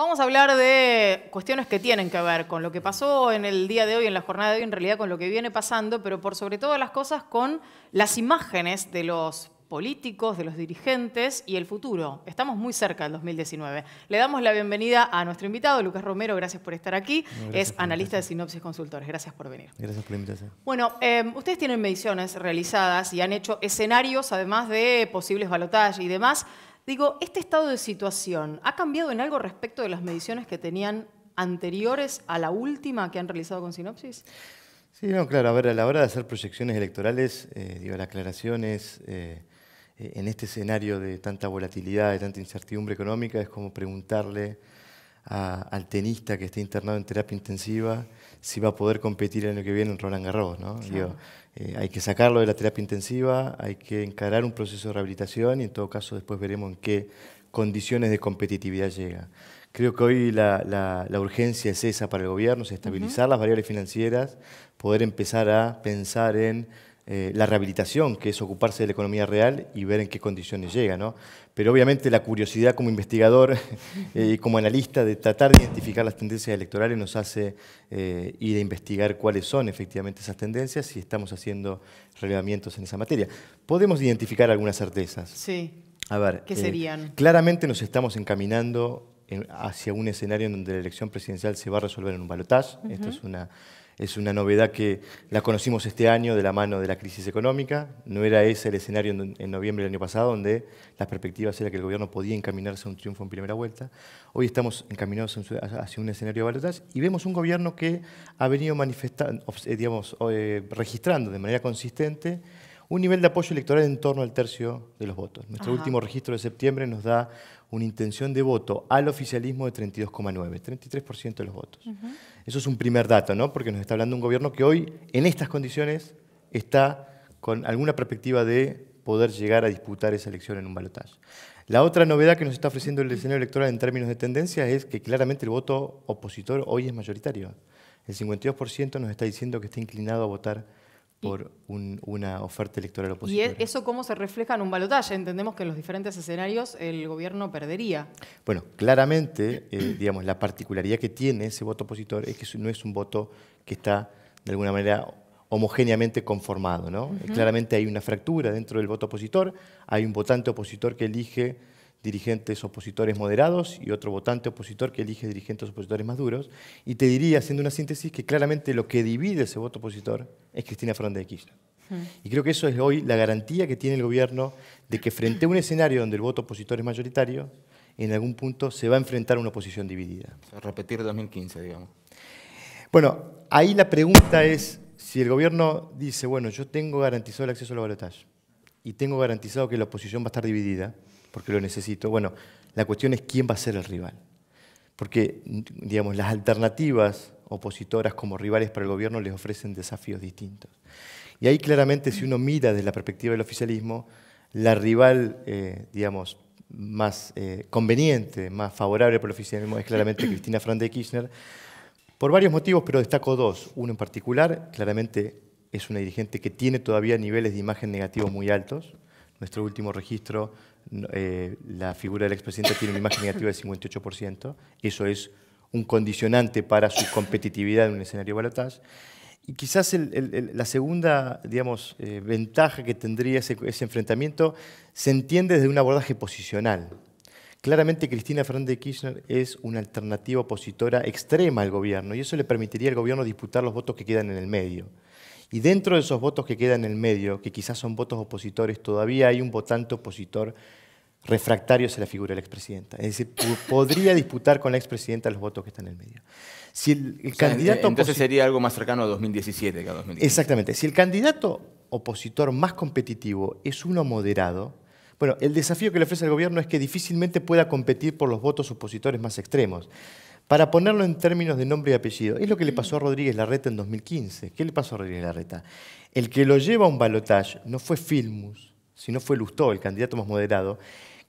Vamos a hablar de cuestiones que tienen que ver con lo que pasó en el día de hoy, en la jornada de hoy, en realidad con lo que viene pasando, pero por sobre todo las cosas con las imágenes de los políticos, de los dirigentes y el futuro. Estamos muy cerca del 2019. Le damos la bienvenida a nuestro invitado, Lucas Romero, gracias por estar aquí. es analista de Sinopsis Consultores, gracias por venir. Gracias por la Bueno, em, ustedes tienen mediciones realizadas y han hecho escenarios, además de posibles balotajes y demás. Digo, ¿este estado de situación ha cambiado en algo respecto de las mediciones que tenían anteriores a la última que han realizado con Sinopsis? Sí, claro, a ver, a la hora de hacer proyecciones electorales, eh, digo, la aclaración es, eh, en este escenario de tanta volatilidad, de tanta incertidumbre económica, es como preguntarle al tenista que está internado en terapia intensiva si va a poder competir el año que viene en Roland Garros. ¿no? Eh, hay que sacarlo de la terapia intensiva, hay que encarar un proceso de rehabilitación y en todo caso después veremos en qué condiciones de competitividad llega. Creo que hoy la, la, urgencia es esa para el gobierno, es estabilizar las variables financieras, poder empezar a pensar en eh, la rehabilitación, que es ocuparse de la economía real y ver en qué condiciones llega. ¿no? Pero obviamente la curiosidad como investigador y como analista de tratar de identificar las tendencias electorales nos hace eh, ir a investigar cuáles son efectivamente esas tendencias y estamos haciendo relevamientos en esa materia. Podemos identificar algunas certezas. Sí. A ver, ¿qué eh, serían? Claramente nos estamos encaminando hacia un escenario en donde la elección presidencial se va a resolver en un balotaje. Esto es una es una novedad que la conocimos este año de la mano de la crisis económica. No era ese el escenario en noviembre del año pasado, donde las perspectivas era que el gobierno podía encaminarse a un triunfo en primera vuelta. Hoy estamos encaminados hacia un escenario de balotaje y vemos un gobierno que ha venido manifestando, eh, digamos, eh, registrando de manera consistente un nivel de apoyo electoral en torno al tercio de los votos. Nuestro último registro de septiembre nos da una intención de voto al oficialismo de 32,9, 33% de los votos. Eso es un primer dato, ¿no? Porque nos está hablando un gobierno que hoy, en estas condiciones, está con alguna perspectiva de poder llegar a disputar esa elección en un balotaje. La otra novedad que nos está ofreciendo el diseño electoral en términos de tendencia es que claramente el voto opositor hoy es mayoritario. El 52% nos está diciendo que está inclinado a votar por una oferta electoral e opositora. ¿Y eso cómo se refleja en un balotaje? Entendemos que en los diferentes escenarios el gobierno perdería. Bueno, claramente, eh, digamos, la particularidad que tiene ese voto opositor es que no es un voto que está, de alguna manera, homogéneamente conformado. ¿no? Claramente hay una fractura dentro del voto opositor, hay un votante opositor que elige dirigentes opositores moderados y otro votante opositor que elige dirigentes opositores más duros. Y te diría, haciendo una síntesis, que claramente lo que divide ese voto opositor es Cristina Fernández de Kirchner. Y creo que eso es hoy la garantía que tiene el gobierno de que frente a un escenario donde el voto opositor es mayoritario, en algún punto se va a enfrentar a una oposición dividida. repetir 2015, digamos. Bueno, ahí la pregunta es si el gobierno dice, bueno, yo tengo garantizado el acceso a la balotaje y tengo garantizado que la oposición va a estar dividida, porque lo necesito. Bueno, la cuestión es quién va a ser el rival. Porque, digamos, las alternativas opositoras como rivales para el gobierno les ofrecen desafíos distintos. Y ahí claramente, si uno mira desde la perspectiva del oficialismo, la rival, eh, digamos, más eh, conveniente, más favorable para el oficialismo es claramente Cristina Fernández de Kirchner, por varios motivos, pero destaco dos. Uno en particular, claramente es una dirigente que tiene todavía niveles de imagen negativos muy altos, nuestro último registro, eh, la figura del expresidente tiene una imagen negativa del 58%. Eso es un condicionante para su competitividad en un escenario balotaje. Y quizás la segunda digamos, eh, ventaja que tendría ese, ese, enfrentamiento se entiende desde un abordaje posicional. Claramente Cristina Fernández de Kirchner es una alternativa opositora extrema al gobierno y eso le permitiría al gobierno disputar los votos que quedan en el medio. Y dentro de esos votos que quedan en el medio, que quizás son votos opositores, todavía hay un votante opositor refractario hacia la figura de la expresidenta. Es decir, podría disputar con la expresidenta los votos que están en el medio. Si el, entonces sería algo más cercano a 2017 que a Exactamente. Si el candidato opositor más competitivo es uno moderado, bueno, el desafío que le ofrece el gobierno es que difícilmente pueda competir por los votos opositores más extremos para ponerlo en términos de nombre y apellido. Es lo que le pasó a mm. Rodríguez Larreta en 2015. ¿Qué le pasó a Rodríguez Larreta? El que lo lleva a un balotaje no fue Filmus, sino fue Lustó, el candidato más moderado,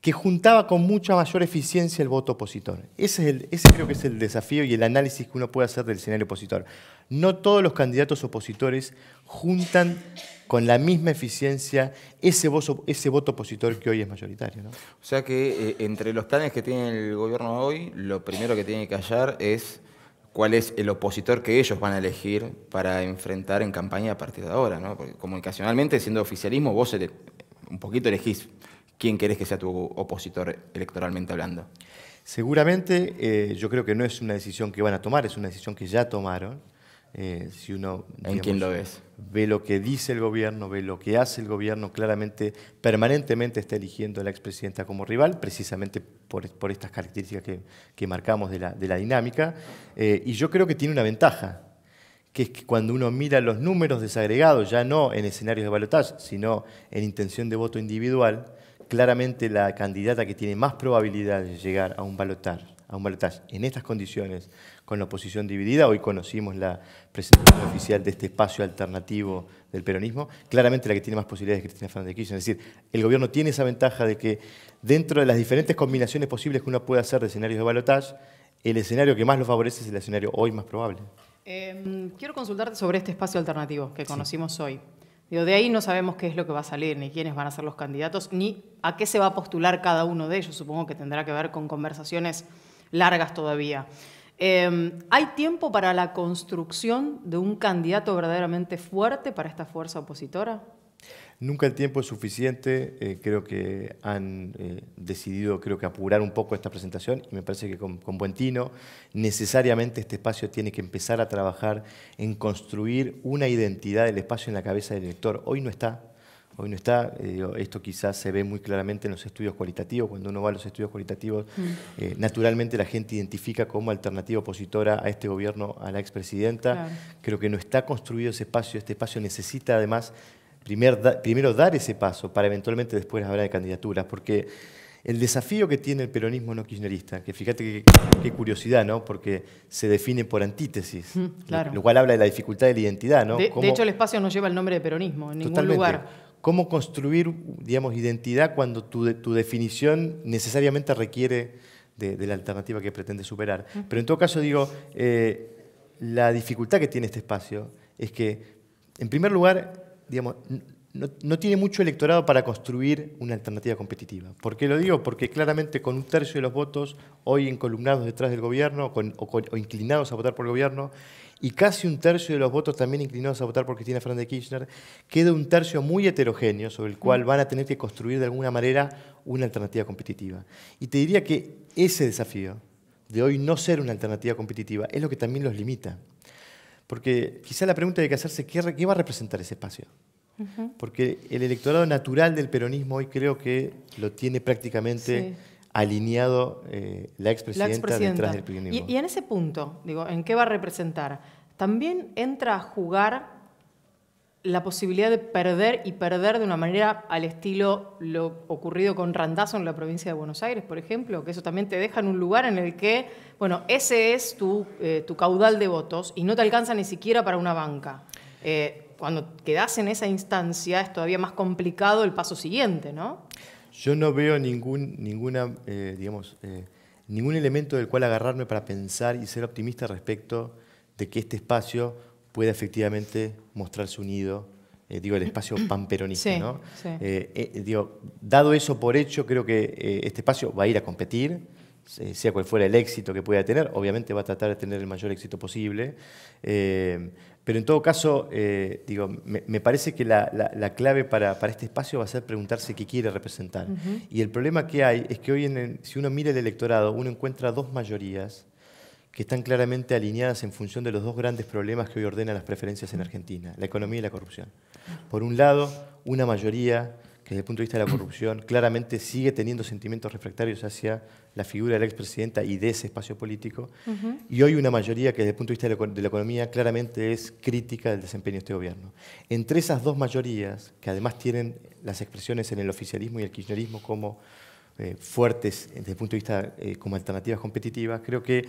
que juntaba con mucha mayor eficiencia el voto opositor. Ese, es creo que es el desafío y el análisis que uno puede hacer del escenario opositor. No todos los candidatos opositores juntan con la misma eficiencia ese, voto, opositor que hoy es mayoritario. O sea que eh, entre los planes que tiene el gobierno hoy, lo primero que tiene que hallar es cuál es el opositor que ellos van a elegir para enfrentar en campaña a partir de ahora. ¿no? comunicacionalmente, siendo oficialismo, vos un poquito elegís quién querés que sea tu opositor electoralmente hablando. Seguramente, eh, yo creo que no es una decisión que van a tomar, es una decisión que ya tomaron eh, si uno ve lo que dice el gobierno, ve lo que hace el gobierno, claramente, permanentemente está eligiendo a la expresidenta como rival, precisamente por, estas características que, marcamos de la, dinámica. Eh, y yo creo que tiene una ventaja, que es que cuando uno mira los números desagregados, ya no en escenarios de balotaje, sino en intención de voto individual, claramente la candidata que tiene más probabilidad de llegar a un balotaje a un balotage en estas condiciones, con la oposición dividida. Hoy conocimos la presentación oficial de este espacio alternativo del peronismo, claramente la que tiene más posibilidades es Cristina Fernández de Kirchner. Es decir, el gobierno tiene esa ventaja de que dentro de las diferentes combinaciones posibles que uno puede hacer de escenarios de balotaje, el escenario que más lo favorece es el escenario hoy más probable. Em, quiero consultarte sobre este espacio alternativo que conocimos hoy. de ahí no sabemos qué es lo que va a salir, ni quiénes van a ser los candidatos, ni a qué se va a postular cada uno de ellos. Supongo que tendrá que ver con conversaciones largas todavía. Em, ¿Hay tiempo para la construcción de un candidato verdaderamente fuerte para esta fuerza opositora? Nunca el tiempo es suficiente, eh, creo que han eh, decidido creo que apurar un poco esta presentación y me parece que con, con, buen tino necesariamente este espacio tiene que empezar a trabajar en construir una identidad del espacio en la cabeza del elector. Hoy no está, hoy no está. Eh, esto quizás se ve muy claramente en los estudios cualitativos. Cuando uno va a los estudios cualitativos, mm. eh, naturalmente la gente identifica como alternativa opositora a este gobierno a la expresidenta. Creo que no está construido ese espacio. Este espacio necesita además primero dar ese paso para eventualmente después hablar de candidaturas, porque el desafío que tiene el peronismo no kirchnerista, que fíjate qué curiosidad, ¿no? Porque se define por antítesis, mm, lo, cual habla de la dificultad de la identidad, ¿no? De, hecho, el espacio no lleva el nombre de peronismo en ningún lugar cómo construir, digamos, identidad cuando tu, definición necesariamente requiere de, la alternativa que pretende superar. Pero en todo caso, digo, eh, la dificultad que tiene este espacio es que, en primer lugar, digamos, no, tiene mucho electorado para construir una alternativa competitiva. ¿Por qué lo digo? Porque claramente con un tercio de los votos hoy encolumnados detrás del gobierno o, inclinados a votar por el gobierno, y casi un tercio de los votos también inclinados a votar por Cristina Fernández de Kirchner, queda un tercio muy heterogéneo sobre el mm. cual van a tener que construir de alguna manera una alternativa competitiva. Y te diría que ese desafío de hoy no ser una alternativa competitiva es lo que también los limita. Porque quizá la pregunta hay que hacerse, ¿qué, va a representar ese espacio? Porque el electorado natural del peronismo hoy creo que lo tiene prácticamente alineado eh, la, expresidenta del peronismo. Y, en ese punto, digo, ¿en qué va a representar? También entra a jugar la posibilidad de perder y perder de una manera al estilo lo ocurrido con Randazo en la provincia de Buenos Aires, por ejemplo, que eso también te deja en un lugar en el que, bueno, ese es tu, eh, caudal de votos y no te alcanza ni siquiera para una banca. Eh, cuando quedas en esa instancia es todavía más complicado el paso siguiente, ¿no? Yo no veo eh, eh, ningún, elemento del cual agarrarme para pensar y ser optimista respecto de que este espacio pueda efectivamente mostrarse unido, nido eh, digo, el espacio pamperonista. dado eso por hecho, creo que este espacio va a ir a competir, sea cual fuera el éxito que pueda tener, obviamente va a tratar de tener el mayor éxito posible. Eh, pero en todo caso, eh, digo, me, parece que la, clave para, este espacio va a ser preguntarse qué quiere representar. Y el problema que hay es que hoy, si uno mira el electorado, uno encuentra dos mayorías que están claramente alineadas en función de los dos grandes problemas que hoy ordenan las preferencias en Argentina, la economía y la corrupción. Por un lado, una mayoría que desde el punto de vista de la corrupción claramente sigue teniendo sentimientos refractarios hacia la figura de la expresidenta y de ese espacio político, y hoy una mayoría que desde el punto de vista de la, economía claramente es crítica del desempeño de este gobierno. Entre esas dos mayorías, que además tienen las expresiones en el oficialismo y el kirchnerismo como eh, fuertes desde el punto de vista eh, como alternativas competitivas, creo que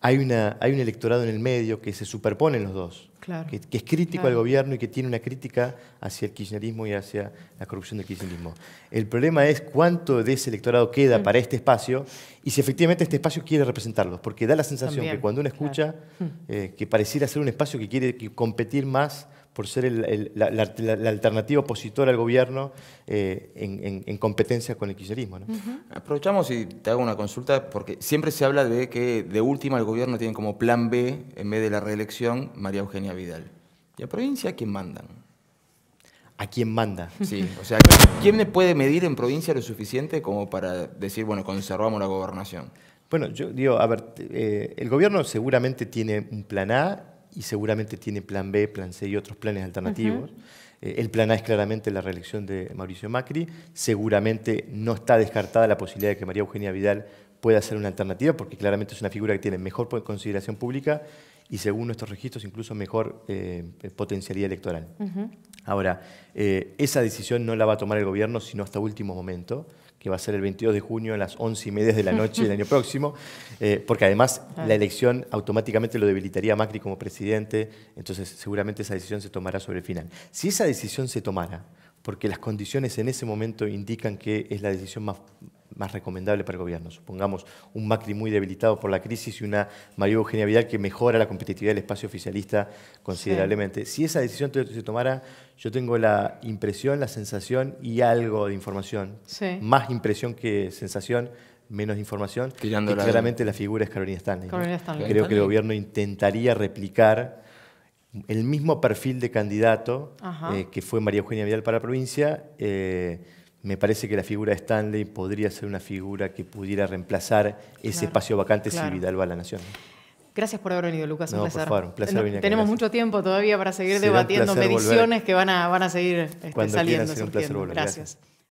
hay, una, un electorado en el medio que se en los dos, que, es crítico al gobierno y que tiene una crítica hacia el kirchnerismo y hacia la corrupción del kirchnerismo. El problema es cuánto de ese electorado queda mm. para este espacio y si efectivamente este espacio quiere representarlos, porque da la sensación que cuando uno escucha, mm. eh, que pareciera ser un espacio que quiere competir más por ser la, alternativa opositora al gobierno eh, en, competencia con el kirchnerismo. ¿no? Aprovechamos y te hago una consulta, porque siempre se habla de que de última el gobierno tiene como plan B, en vez de la reelección, María Eugenia Vidal. ¿Y a provincia a quién mandan? ¿A quién manda? Sí, o sea, ¿quién le puede medir en provincia lo suficiente como para decir, bueno, conservamos la gobernación? Bueno, yo digo, a ver, eh, el gobierno seguramente tiene un plan A y seguramente tiene plan B, plan C y otros planes alternativos. Eh, el plan A es claramente la reelección de Mauricio Macri. Seguramente no está descartada la posibilidad de que María Eugenia Vidal pueda ser una alternativa, porque claramente es una figura que tiene mejor consideración pública y según nuestros registros incluso mejor eh, potencialidad electoral. Ahora, eh, esa decisión no la va a tomar el gobierno sino hasta último momento que va a ser el 22 de junio a las 11 y media de la noche del año próximo, eh, porque además la elección automáticamente lo debilitaría a Macri como presidente, entonces seguramente esa decisión se tomará sobre el final. Si esa decisión se tomara, porque las condiciones en ese momento indican que es la decisión más más recomendable para el gobierno. Supongamos un Macri muy debilitado por la crisis y una María Eugenia Vidal que mejora la competitividad del espacio oficialista considerablemente. Si esa decisión se tomara, yo tengo la impresión, la sensación y algo de información. Más impresión que sensación, menos información. claramente la figura es Carolina Stanley. Creo que el gobierno intentaría replicar el mismo perfil de candidato eh, que fue María Eugenia Vidal para la provincia. Eh, me parece que la figura de Stanley podría ser una figura que pudiera reemplazar ese espacio vacante si Vidal va a la Nación. Gracias por haber venido, Lucas. Un placer. Por favor, Tenemos mucho tiempo todavía para seguir debatiendo mediciones que van a, van a seguir este, saliendo. un gracias.